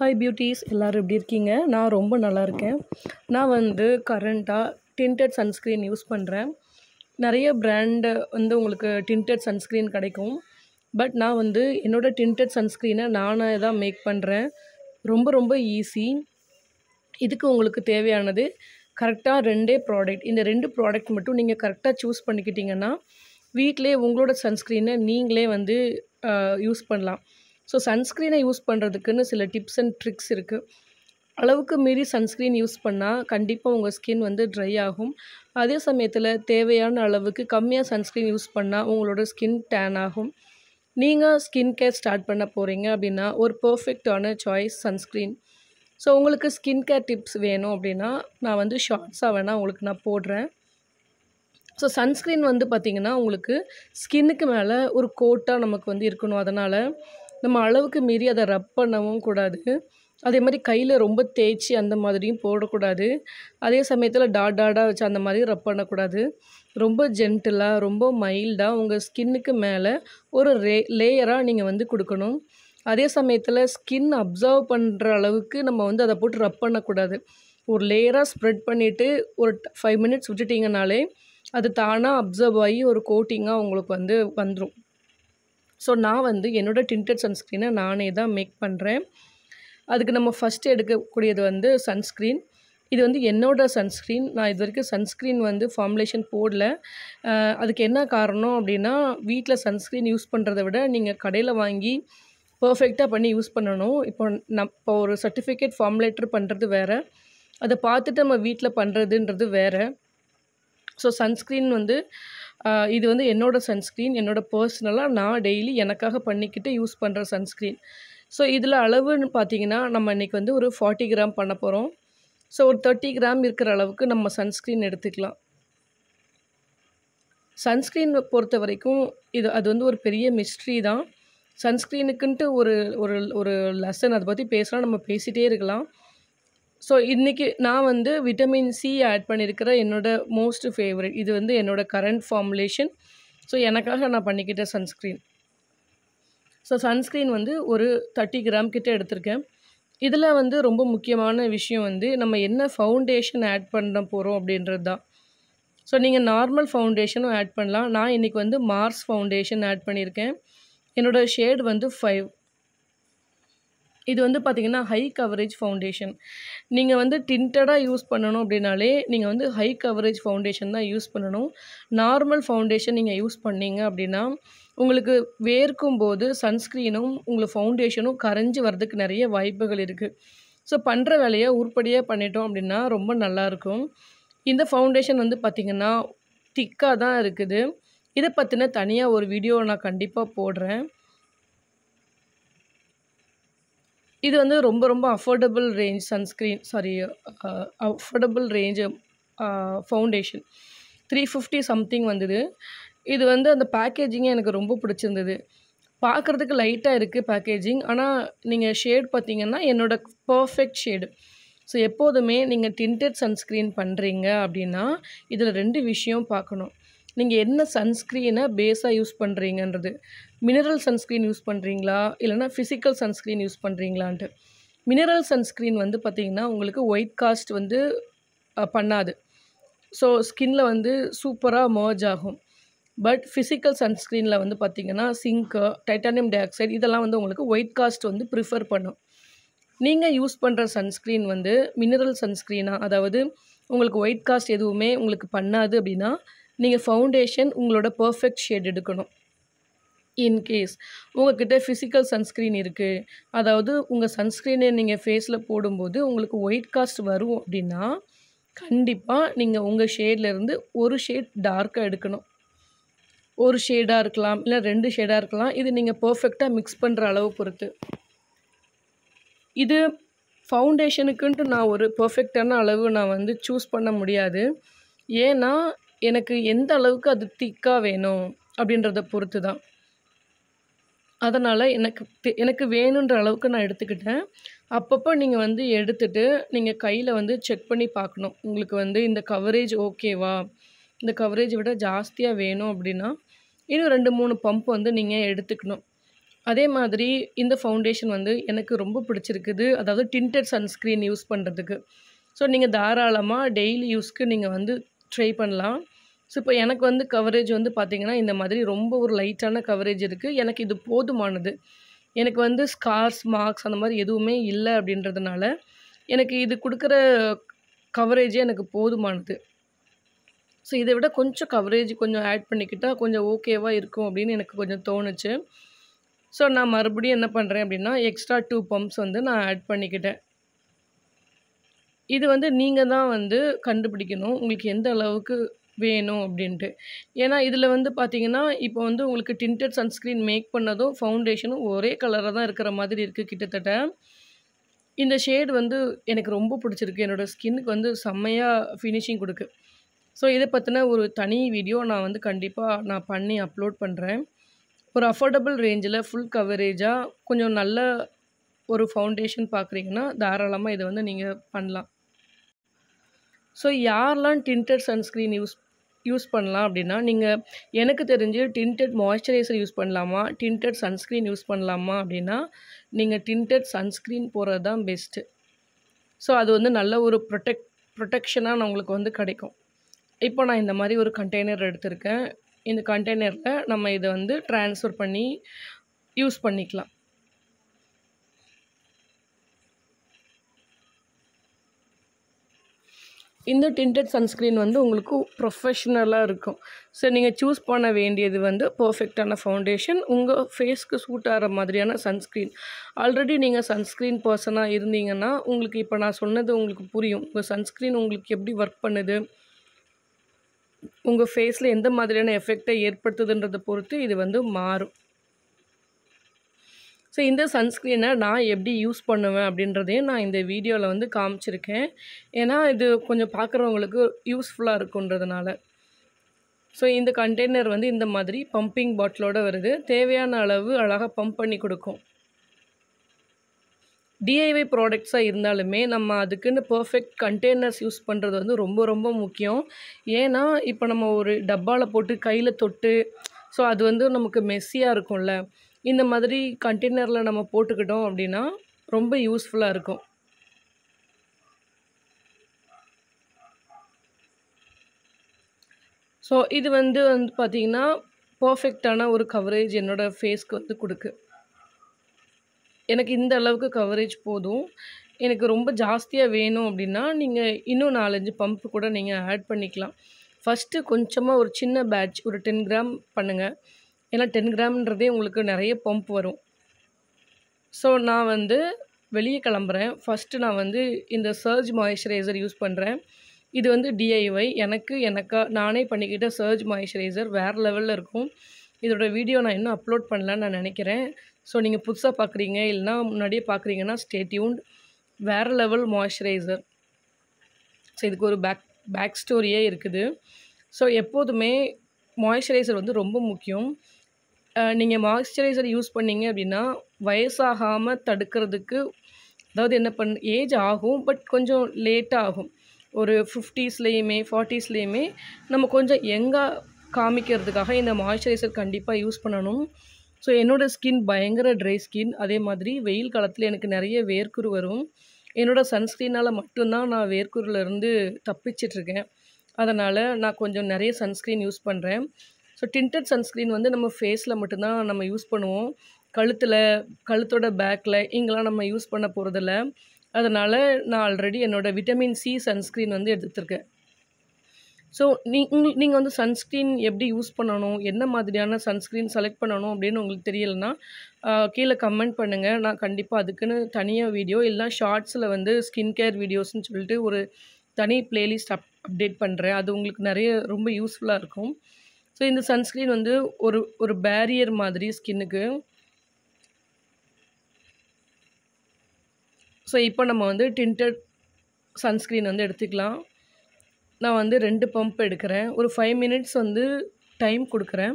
hi beauties எல்லோரும் எப்படி இருக்கீங்க நான் ரொம்ப நல்லா இருக்கேன் நான் வந்து கரண்ட்டாக டின்டட் சன்ஸ்க்ரீன் யூஸ் பண்ணுறேன் நிறைய பிராண்டு வந்து உங்களுக்கு டின்டட் சன்ஸ்க்ரீன் கிடைக்கும் பட் நான் வந்து என்னோடய டின்டட் சன்ஸ்க்ரீனை நானே தான் மேக் பண்ணுறேன் ரொம்ப ரொம்ப ஈஸி இதுக்கு உங்களுக்கு தேவையானது கரெக்டாக ரெண்டே ப்ராடக்ட் இந்த ரெண்டு ப்ராடக்ட் மட்டும் நீங்கள் கரெக்டாக சூஸ் பண்ணிக்கிட்டிங்கன்னா வீட்டிலே உங்களோட சன்ஸ்க்ரீனை நீங்களே வந்து யூஸ் பண்ணலாம் ஸோ சன்ஸ்க்ரீனை யூஸ் பண்ணுறதுக்குன்னு சில டிப்ஸ் அண்ட் ட்ரிக்ஸ் இருக்குது அளவுக்கு மீறி சன்ஸ்க்ரீன் யூஸ் பண்ணால் கண்டிப்பாக உங்கள் ஸ்கின் வந்து ட்ரை ஆகும் அதே சமயத்தில் தேவையான அளவுக்கு கம்மியாக சன்ஸ்க்ரீன் யூஸ் பண்ணால் உங்களோட ஸ்கின் டேன் ஆகும் நீங்கள் ஸ்கின் கேர் ஸ்டார்ட் பண்ண போகிறீங்க அப்படின்னா ஒரு பர்ஃபெக்டான சாய்ஸ் சன்ஸ்க்ரீன் ஸோ உங்களுக்கு ஸ்கின் கேர் டிப்ஸ் வேணும் அப்படின்னா நான் வந்து ஷார்ட்ஸாக வேணால் உங்களுக்கு நான் போடுறேன் ஸோ சன்ஸ்க்ரீன் வந்து பார்த்திங்கன்னா உங்களுக்கு ஸ்கின்னுக்கு மேலே ஒரு கோட்டாக நமக்கு வந்து இருக்கணும் அதனால் நம்ம அளவுக்கு மீறி அதை ரப் பண்ணவும் கூடாது அதே மாதிரி கையில் ரொம்ப தேய்ச்சி அந்த மாதிரியும் போடக்கூடாது அதே சமயத்தில் டாட் டாடாக வச்சு அந்த மாதிரி ரப் பண்ணக்கூடாது ரொம்ப ஜென்டிலாக ரொம்ப மைல்டாக உங்கள் ஸ்கின்னுக்கு மேலே ஒரு ரே லேயராக நீங்கள் வந்து கொடுக்கணும் அதே சமயத்தில் ஸ்கின் அப்சர்வ் பண்ணுற அளவுக்கு நம்ம வந்து அதை போட்டு ரப் பண்ணக்கூடாது ஒரு லேயராக ஸ்ப்ரெட் பண்ணிவிட்டு ஒரு ஃபைவ் மினிட்ஸ் விட்டுட்டிங்கனாலே அது தானாக அப்சர்வ் ஆகி ஒரு கோட்டிங்காக உங்களுக்கு வந்து வந்துடும் ஸோ நான் வந்து என்னோடய டின்டட் சன்ஸ்க்ரீனை நானே தான் மேக் பண்ணுறேன் அதுக்கு நம்ம ஃபஸ்ட்டு எடுக்கக்கூடியது வந்து சன்ஸ்க்ரீன் இது வந்து என்னோடய சன்ஸ்க்ரீன் நான் இது வரைக்கும் சன்ஸ்க்ரீன் வந்து ஃபார்முலேஷன் போடல அதுக்கு என்ன காரணம் அப்படின்னா வீட்டில் சன்ஸ்க்ரீன் யூஸ் பண்ணுறத விட நீங்கள் கடையில் வாங்கி பர்ஃபெக்டாக பண்ணி யூஸ் பண்ணணும் இப்போ நம் இப்போ ஒரு சர்டிஃபிகேட் ஃபார்முலேட்டர் பண்ணுறது வேறு அதை பார்த்துட்டு நம்ம வீட்டில் பண்ணுறதுன்றது வேறு ஸோ சன்ஸ்க்ரீன் வந்து இது வந்து என்னோடய சன்ஸ்க்ரீன் என்னோடய பர்சனலாக நான் டெய்லி எனக்காக பண்ணிக்கிட்டு யூஸ் பண்ணுற சன்ஸ்க்ரீன் ஸோ இதில் அளவுன்னு பார்த்தீங்கன்னா நம்ம இன்றைக்கி வந்து ஒரு ஃபார்ட்டி கிராம் பண்ண போகிறோம் ஸோ ஒரு தேர்ட்டி கிராம் இருக்கிற அளவுக்கு நம்ம சன்ஸ்க்ரீன் எடுத்துக்கலாம் சன்ஸ்க்ரீன் பொறுத்த வரைக்கும் இது அது வந்து ஒரு பெரிய மிஸ்ட்ரி தான் சன்ஸ்க்ரீனுக்குன்ட்டு ஒரு ஒரு ஒரு லெசன் அதை பற்றி பேசலாம் நம்ம பேசிகிட்டே இருக்கலாம் ஸோ இன்றைக்கி நான் வந்து விட்டமின் சி ஆட் பண்ணியிருக்கிற என்னோடய மோஸ்ட் ஃபேவரட் இது வந்து என்னோடய கரண்ட் ஃபார்முலேஷன் ஸோ எனக்காக நான் பண்ணிக்கிட்ட சன்ஸ்க்ரீன் ஸோ சன்ஸ்க்ரீன் வந்து ஒரு தேர்ட்டி கிராம் கிட்டே எடுத்திருக்கேன் இதில் வந்து ரொம்ப முக்கியமான விஷயம் வந்து நம்ம என்ன ஃபவுண்டேஷன் ஆட் பண்ண போகிறோம் அப்படின்றது தான் ஸோ நீங்கள் நார்மல் ஃபவுண்டேஷனும் ஆட் பண்ணலாம் நான் இன்றைக்கி வந்து மார்ஸ் ஃபவுண்டேஷன் ஆட் பண்ணியிருக்கேன் என்னோடய ஷேட் வந்து ஃபைவ் இது வந்து பார்த்திங்கன்னா ஹை கவரேஜ் ஃபவுண்டேஷன் நீங்கள் வந்து டின்டடாக யூஸ் பண்ணணும் அப்படின்னாலே நீங்கள் வந்து ஹை கவரேஜ் ஃபவுண்டேஷன் தான் யூஸ் பண்ணணும் நார்மல் ஃபவுண்டேஷன் நீங்கள் யூஸ் பண்ணீங்க அப்படின்னா உங்களுக்கு வேர்க்கும் போது சன்ஸ்க்ரீனும் உங்களுக்கு ஃபவுண்டேஷனும் கரைஞ்சி வர்றதுக்கு நிறைய வாய்ப்புகள் இருக்குது ஸோ பண்ணுற வேலையை உருப்படியாக பண்ணிட்டோம் அப்படின்னா ரொம்ப நல்லாயிருக்கும் இந்த ஃபவுண்டேஷன் வந்து பார்த்திங்கன்னா திக்காக தான் இருக்குது இதை பற்றின தனியாக ஒரு வீடியோ நான் கண்டிப்பாக போடுறேன் இது வந்து ரொம்ப ரொம்ப affordable range sunscreen sorry affordable range foundation three fifty something வந்தது இது வந்து அந்த பேக்கேஜிங்கே எனக்கு ரொம்ப பிடிச்சிருந்தது பார்க்குறதுக்கு லைட்டாக இருக்குது பேக்கேஜிங் ஆனால் நீங்கள் ஷேட் பார்த்தீங்கன்னா என்னோடய பர்ஃபெக்ட் ஷேடு ஸோ எப்போதுமே நீங்கள் டின்டட் சன்ஸ்க்ரீன் பண்ணுறீங்க அப்படின்னா இதில் ரெண்டு விஷயம் பார்க்கணும் நீங்கள் என்ன சன்ஸ்க்ரீனை பேஸாக யூஸ் பண்ணுறீங்கன்றது மினரல் சன்ஸ்க்ரீன் யூஸ் பண்ணுறீங்களா இல்லைனா ஃபிசிக்கல் சன்ஸ்க்ரீன் யூஸ் பண்ணுறீங்களான்ட்டு மினரல் சன்ஸ்க்ரீன் வந்து பார்த்திங்கன்னா உங்களுக்கு ஒயிட் காஸ்ட் வந்து பண்ணாது ஸோ ஸ்கின்னில் வந்து சூப்பராக மர்ஜ் ஆகும் பட் ஃபிசிக்கல் சன்ஸ்க்ரீனில் வந்து பார்த்திங்கன்னா சிங்கு டைட்டானியம் டை ஆக்சைடு இதெல்லாம் வந்து உங்களுக்கு ஒயிட் காஸ்ட் வந்து ப்ரிஃபர் பண்ணும் நீங்கள் யூஸ் பண்ணுற சன்ஸ்க்ரீன் வந்து மினரல் சன்ஸ்க்ரீனாக அதாவது உங்களுக்கு ஒயிட் காஸ்ட் எதுவுமே உங்களுக்கு பண்ணாது அப்படின்னா நீங்கள் ஃபவுண்டேஷன் உங்களோட பர்ஃபெக்ட் ஷேட் எடுக்கணும் இன்கேஸ் உங்கள்கிட்ட ஃபிசிக்கல் சன்ஸ்க்ரீன் இருக்குது அதாவது உங்கள் சன்ஸ்க்ரீனை நீங்கள் ஃபேஸில் போடும்போது உங்களுக்கு ஒயிட் காஸ்ட் வரும் அப்படின்னா கண்டிப்பாக நீங்கள் உங்கள் ஷேட்லேருந்து ஒரு ஷேட் டார்க்காக எடுக்கணும் ஒரு ஷேடாக இருக்கலாம் இல்லை ரெண்டு ஷேடாக இருக்கலாம் இது நீங்கள் பர்ஃபெக்டாக மிக்ஸ் பண்ணுற அளவு பொறுத்து இது ஃபவுண்டேஷனுக்குன்ட்டு நான் ஒரு பர்ஃபெக்டான அளவு நான் வந்து சூஸ் பண்ண முடியாது ஏன்னா எனக்கு எந்த அளவுக்கு அது திக்காக வேணும் அப்படின்றத பொறுத்து தான் அதனால் எனக்கு எனக்கு வேணுன்ற அளவுக்கு நான் எடுத்துக்கிட்டேன் அப்பப்போ நீங்கள் வந்து எடுத்துகிட்டு நீங்கள் கையில் வந்து செக் பண்ணி பார்க்கணும் உங்களுக்கு வந்து இந்த கவரேஜ் ஓகேவா இந்த கவரேஜ் விட ஜாஸ்தியாக வேணும் அப்படின்னா இன்னும் ரெண்டு மூணு பம்ப் வந்து நீங்கள் எடுத்துக்கணும் அதே மாதிரி இந்த ஃபவுண்டேஷன் வந்து எனக்கு ரொம்ப பிடிச்சிருக்குது அதாவது டின்டட் சன்ஸ்க்ரீன் யூஸ் பண்ணுறதுக்கு ஸோ நீங்கள் தாராளமாக டெய்லி யூஸ்க்கு நீங்கள் வந்து ட்ரை பண்ணலாம் ஸோ இப்போ எனக்கு வந்து கவரேஜ் வந்து பார்த்திங்கன்னா இந்த மாதிரி ரொம்ப ஒரு லைட்டான கவரேஜ் இருக்குது எனக்கு இது போதுமானது எனக்கு வந்து ஸ்கார்ஸ் மார்க்ஸ் அந்த மாதிரி எதுவுமே இல்லை அப்படின்றதுனால எனக்கு இது கொடுக்குற கவரேஜே எனக்கு போதுமானது ஸோ இதை விட கொஞ்சம் கவரேஜ் கொஞ்சம் ஆட் பண்ணிக்கிட்டால் கொஞ்சம் ஓகேவாக இருக்கும் அப்படின்னு எனக்கு கொஞ்சம் தோணுச்சு ஸோ நான் மறுபடியும் என்ன பண்ணுறேன் அப்படின்னா எக்ஸ்ட்ரா டூ பம்ப்ஸ் வந்து நான் ஆட் பண்ணிக்கிட்டேன் இது வந்து நீங்கள் தான் வந்து கண்டுபிடிக்கணும் உங்களுக்கு எந்த அளவுக்கு வேணும் அப்படின்ட்டு ஏன்னா இதில் வந்து பார்த்திங்கன்னா இப்போ வந்து உங்களுக்கு டின்டட் சன்ஸ்க்ரீன் மேக் பண்ணதும் ஃபவுண்டேஷனும் ஒரே கலராக தான் இருக்கிற மாதிரி இருக்குது கிட்டத்தட்ட இந்த ஷேட் வந்து எனக்கு ரொம்ப பிடிச்சிருக்கு என்னோடய ஸ்கின்னுக்கு வந்து செம்மையாக ஃபினிஷிங் கொடுக்கு ஸோ இதை பற்றின ஒரு தனி வீடியோ நான் வந்து கண்டிப்பாக நான் பண்ணி அப்லோட் பண்ணுறேன் ஒரு அஃபோர்டபுள் ரேஞ்சில் ஃபுல் கவரேஜாக கொஞ்சம் நல்ல ஒரு ஃபவுண்டேஷன் பார்க்குறீங்கன்னா தாராளமாக இதை வந்து நீங்கள் பண்ணலாம் ஸோ யாரெலாம் டின்டட் சன்ஸ்க்ரீன் யூஸ் யூஸ் பண்ணலாம் அப்படின்னா நீங்கள் எனக்கு தெரிஞ்சு டின்டட் மாய்ச்சரைசர் யூஸ் பண்ணலாமா டின்டட் சன்ஸ்க்ரீன் யூஸ் பண்ணலாமா அப்படின்னா நீங்கள் டின்டட் சன்ஸ்க்ரீன் போகிறது தான் பெஸ்ட்டு ஸோ அது வந்து நல்ல ஒரு ப்ரொடெக்ட் ப்ரொடெக்ஷனாக நம்மளுக்கு வந்து கிடைக்கும் இப்போ நான் இந்த மாதிரி ஒரு கண்டெய்னர் எடுத்திருக்கேன் இந்த கண்டெய்னரில் நம்ம இதை வந்து ட்ரான்ஸ்ஃபர் பண்ணி யூஸ் பண்ணிக்கலாம் இந்த டிண்டட் சன்ஸ்க்ரீன் வந்து உங்களுக்கு ப்ரொஃபஷ்னலாக இருக்கும் ஸோ நீங்கள் சூஸ் பண்ண வேண்டியது வந்து பர்ஃபெக்டான ஃபவுண்டேஷன் உங்கள் ஃபேஸ்க்கு சூட் ஆகிற மாதிரியான சன்ஸ்க்ரீன் ஆல்ரெடி நீங்கள் சன்ஸ்க்ரீன் பர்சனாக இருந்தீங்கன்னா உங்களுக்கு இப்போ நான் சொன்னது உங்களுக்கு புரியும் உங்கள் சன்ஸ்க்ரீன் உங்களுக்கு எப்படி ஒர்க் பண்ணுது உங்கள் ஃபேஸில் எந்த மாதிரியான எஃபெக்டை ஏற்படுத்துதுன்றதை பொறுத்து இது வந்து மாறும் ஸோ இந்த சன்ஸ்க்ரீனை நான் எப்படி யூஸ் பண்ணுவேன் அப்படின்றதையும் நான் இந்த வீடியோவில் வந்து காமிச்சிருக்கேன் ஏன்னா இது கொஞ்சம் பார்க்குறவங்களுக்கு யூஸ்ஃபுல்லாக இருக்குன்றதுனால ஸோ இந்த கண்டெய்னர் வந்து இந்த மாதிரி பம்பிங் பாட்டிலோடு வருது தேவையான அளவு அழகாக பம்ப் பண்ணி கொடுக்கும் டிஐவை ப்ராடக்ட்ஸாக இருந்தாலுமே நம்ம அதுக்குன்னு பர்ஃபெக்ட் கண்டெய்னர்ஸ் யூஸ் பண்ணுறது வந்து ரொம்ப ரொம்ப முக்கியம் ஏன்னா இப்போ நம்ம ஒரு டப்பாவில் போட்டு கையில் தொட்டு ஸோ அது வந்து நமக்கு மெஸ்ஸியாக இருக்கும்ல இந்த மாதிரி கண்டெய்னரில் நம்ம போட்டுக்கிட்டோம் அப்படின்னா ரொம்ப யூஸ்ஃபுல்லாக இருக்கும் ஸோ இது வந்து வந்து பார்த்திங்கன்னா பர்ஃபெக்டான ஒரு கவரேஜ் என்னோடய ஃபேஸ்க்கு வந்து கொடுக்கு எனக்கு இந்த அளவுக்கு கவரேஜ் போதும் எனக்கு ரொம்ப ஜாஸ்தியாக வேணும் அப்படின்னா நீங்கள் இன்னும் நாலஞ்சு பம்ப் கூட நீங்கள் ஆட் பண்ணிக்கலாம் ஃபஸ்ட்டு கொஞ்சமாக ஒரு சின்ன பேட்ச் ஒரு டென் கிராம் பண்ணுங்கள் ஏன்னா டென் கிராம்ன்றதே உங்களுக்கு நிறைய பம்ப் வரும் ஸோ நான் வந்து வெளியே கிளம்புறேன் ஃபஸ்ட்டு நான் வந்து இந்த சர்ஜ் மாய்ஸ்சரைசர் யூஸ் பண்ணுறேன் இது வந்து டிஐஒய் எனக்கு எனக்கா நானே பண்ணிக்கிட்ட சர்ஜ் மாய்ஸ்சரைசர் வேறு லெவலில் இருக்கும் இதோட வீடியோ நான் இன்னும் அப்லோட் பண்ணலான்னு நான் நினைக்கிறேன் ஸோ நீங்கள் புதுசாக பார்க்குறீங்க இல்லைனா முன்னாடியே பார்க்குறீங்கன்னா ஸ்டேட்யூண்ட் வேறு லெவல் மாய்ஸ்சரைசர் ஸோ இதுக்கு ஒரு பேக் பேக் ஸ்டோரியே இருக்குது ஸோ எப்போதுமே மாய்ஸ்சரைசர் வந்து ரொம்ப முக்கியம் நீங்கள் மாய்ஸ்சரைசர் யூஸ் பண்ணிங்க அப்படின்னா வயசாகாமல் தடுக்கிறதுக்கு அதாவது என்ன பண்ண ஏஜ் ஆகும் பட் கொஞ்சம் லேட்டாக ஆகும் ஒரு ஃபிஃப்டிஸ்லேயுமே ஃபார்ட்டிஸ்லேயுமே நம்ம கொஞ்சம் எங்காக காமிக்கிறதுக்காக இந்த மாய்ஸ்சரைசர் கண்டிப்பாக யூஸ் பண்ணணும் ஸோ என்னோடய ஸ்கின் பயங்கர ட்ரை ஸ்கின் அதே மாதிரி வெயில் காலத்தில் எனக்கு நிறைய வேர்க்குரு வரும் என்னோடய சன்ஸ்க்ரீனால் மட்டும்தான் நான் வேர்க்குருலேருந்து தப்பிச்சிட்ருக்கேன் அதனால் நான் கொஞ்சம் நிறைய சன்ஸ்க்ரீன் யூஸ் பண்ணுறேன் ஸோ டிண்டட் சன்ஸ்க்ரீன் வந்து நம்ம ஃபேஸில் மட்டும்தான் நம்ம யூஸ் பண்ணுவோம் கழுத்தில் கழுத்தோட பேக்கில் இங்கெல்லாம் நம்ம யூஸ் பண்ண போகிறதில்ல அதனால் நான் ஆல்ரெடி என்னோடய விட்டமின் சி சன்ஸ்க்ரீன் வந்து எடுத்துருக்கேன் ஸோ நீங்கள் நீங்கள் வந்து சன்ஸ்க்ரீன் எப்படி யூஸ் பண்ணணும் என்ன மாதிரியான சன்ஸ்க்ரீன் செலக்ட் பண்ணணும் அப்படின்னு உங்களுக்கு தெரியலைன்னா கீழே கமெண்ட் பண்ணுங்கள் நான் கண்டிப்பாக அதுக்குன்னு தனியாக வீடியோ இல்லைனா ஷார்ட்ஸில் வந்து ஸ்கின் கேர் வீடியோஸ்னு சொல்லிட்டு ஒரு தனி பிளேலிஸ்ட் அப் அப்டேட் பண்ணுறேன் அது உங்களுக்கு நிறைய ரொம்ப யூஸ்ஃபுல்லாக இருக்கும் ஸோ இந்த சன்ஸ்க்ரீன் வந்து ஒரு ஒரு பேரியர் மாதிரி ஸ்கின்னுக்கு ஸோ இப்போ நம்ம வந்து டின்டட் சன்ஸ்க்ரீன் வந்து எடுத்துக்கலாம் நான் வந்து ரெண்டு பம்ப் எடுக்கிறேன் ஒரு ஃபைவ் மினிட்ஸ் வந்து டைம் கொடுக்குறேன்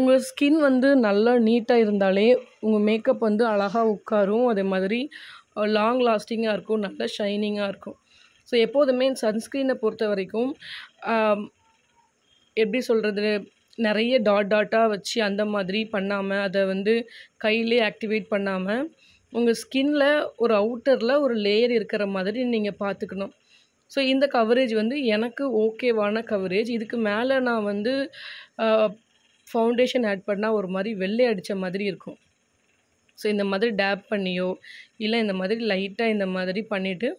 உங்கள் ஸ்கின் வந்து நல்லா நீட்டாக இருந்தாலே உங்கள் மேக்கப் வந்து அழகாக உட்காரும் அதே மாதிரி லாங் லாஸ்டிங்காக இருக்கும் நல்லா ஷைனிங்காக இருக்கும் ஸோ எப்போதுமே சன்ஸ்க்ரீனை பொறுத்த வரைக்கும் எப்படி சொல்கிறது நிறைய டாட் டாட்டாக வச்சு அந்த மாதிரி பண்ணாமல் அதை வந்து கையிலே ஆக்டிவேட் பண்ணாமல் உங்கள் ஸ்கின்னில் ஒரு அவுட்டரில் ஒரு லேயர் இருக்கிற மாதிரி நீங்கள் பார்த்துக்கணும் ஸோ இந்த கவரேஜ் வந்து எனக்கு ஓகேவான கவரேஜ் இதுக்கு மேலே நான் வந்து ஃபவுண்டேஷன் ஆட் பண்ணால் ஒரு மாதிரி வெள்ளை அடித்த மாதிரி இருக்கும் ஸோ இந்த மாதிரி டேப் பண்ணியோ இல்லை இந்த மாதிரி லைட்டாக இந்த மாதிரி பண்ணிவிட்டு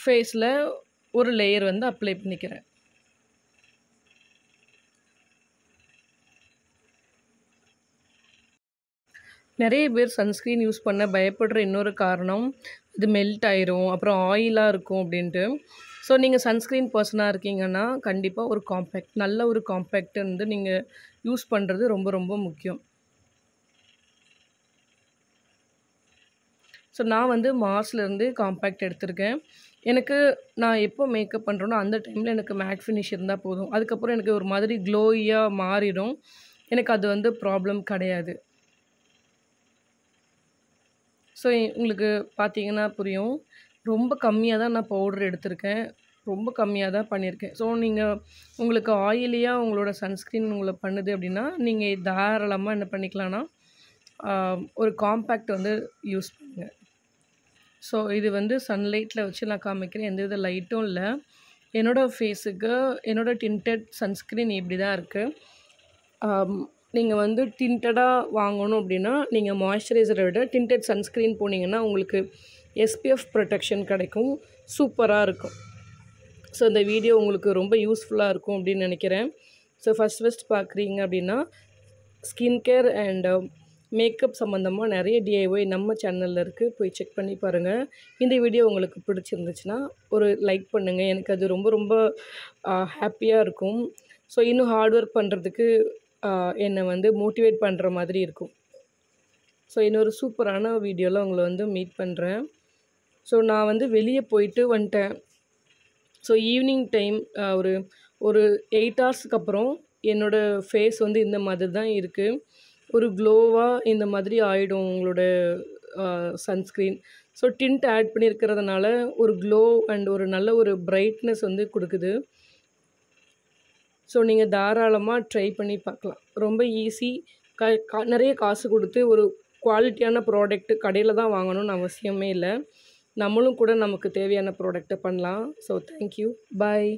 ஃபேஸில் ஒரு லேயர் வந்து அப்ளை பண்ணிக்கிறேன் நிறைய பேர் சன்ஸ்க்ரீன் யூஸ் பண்ண பயப்படுற இன்னொரு காரணம் இது மெல்ட் ஆயிரும் அப்புறம் ஆயிலாக இருக்கும் அப்படின்ட்டு ஸோ நீங்கள் சன்ஸ்க்ரீன் பர்சனாக இருக்கீங்கன்னா கண்டிப்பாக ஒரு காம்பேக்ட் நல்ல ஒரு காம்பேக்ட் வந்து நீங்கள் யூஸ் பண்ணுறது ரொம்ப ரொம்ப முக்கியம் ஸோ நான் வந்து மார்ச்லேருந்து காம்பேக்ட் எடுத்திருக்கேன் எனக்கு நான் எப்போ மேக்கப் பண்ணுறேனோ அந்த டைமில் எனக்கு மேட் ஃபினிஷ் இருந்தால் போதும் அதுக்கப்புறம் எனக்கு ஒரு மாதிரி க்ளோயாக மாறிடும் எனக்கு அது வந்து ப்ராப்ளம் கிடையாது ஸோ உங்களுக்கு பார்த்தீங்கன்னா புரியும் ரொம்ப கம்மியாக தான் நான் பவுடர் எடுத்திருக்கேன் ரொம்ப கம்மியாக தான் பண்ணியிருக்கேன் ஸோ நீங்கள் உங்களுக்கு ஆயிலியாக உங்களோட சன்ஸ்க்ரீன் உங்களை பண்ணுது அப்படின்னா நீங்கள் தாராளமாக என்ன பண்ணிக்கலாம்னா ஒரு காம்பேக்ட் வந்து யூஸ் பண்ணுங்கள் ஸோ இது வந்து சன்லைட்டில் வச்சு நான் காமிக்கிறேன் எந்தவித லைட்டும் இல்லை என்னோடய ஃபேஸுக்கு என்னோடய டின்டட் சன்ஸ்க்ரீன் இப்படி தான் இருக்குது நீங்கள் வந்து டின்டடாக வாங்கணும் அப்படின்னா நீங்கள் மாய்ஸ்சரைசரை விட டின்டட் சன்ஸ்க்ரீன் போனீங்கன்னா உங்களுக்கு எஸ்பிஎஃப் ப்ரொடெக்ஷன் கிடைக்கும் சூப்பராக இருக்கும் ஸோ இந்த வீடியோ உங்களுக்கு ரொம்ப யூஸ்ஃபுல்லாக இருக்கும் அப்படின்னு நினைக்கிறேன் ஸோ ஃபஸ்ட் ஃபஸ்ட் பார்க்குறீங்க அப்படின்னா ஸ்கின் கேர் அண்ட் மேக்கப் சம்மந்தமாக நிறைய டிஐஒய் நம்ம சேனலில் இருக்குது போய் செக் பண்ணி பாருங்கள் இந்த வீடியோ உங்களுக்கு பிடிச்சிருந்துச்சுன்னா ஒரு லைக் பண்ணுங்கள் எனக்கு அது ரொம்ப ரொம்ப ஹாப்பியாக uh, இருக்கும் ஸோ இன்னும் ஹார்ட் ஒர்க் பண்ணுறதுக்கு என்னை வந்து மோட்டிவேட் பண்ணுற மாதிரி இருக்கும் ஸோ இன்னொரு சூப்பரான வீடியோவில் உங்களை வந்து மீட் பண்ணுறேன் ஸோ நான் வந்து வெளியே போயிட்டு வந்துட்டேன் ஸோ ஈவினிங் டைம் ஒரு ஒரு எயிட் ஹவர்ஸ்க்கு அப்புறம் என்னோடய ஃபேஸ் வந்து இந்த மாதிரி தான் இருக்குது ஒரு க்ளோவாக இந்த மாதிரி ஆகிடும் உங்களோட சன்ஸ்க்ரீன் ஸோ டின்ட் ஆட் பண்ணியிருக்கிறதுனால ஒரு க்ளோ அண்ட் ஒரு நல்ல ஒரு பிரைட்னஸ் வந்து கொடுக்குது ஸோ நீங்கள் தாராளமாக ட்ரை பண்ணி பார்க்கலாம் ரொம்ப ஈஸி க நிறைய காசு கொடுத்து ஒரு குவாலிட்டியான ப்ராடக்ட்டு கடையில் தான் வாங்கணும்னு அவசியமே இல்லை நம்மளும் கூட நமக்கு தேவையான ப்ராடக்ட்டை பண்ணலாம் ஸோ தேங்க்யூ பாய்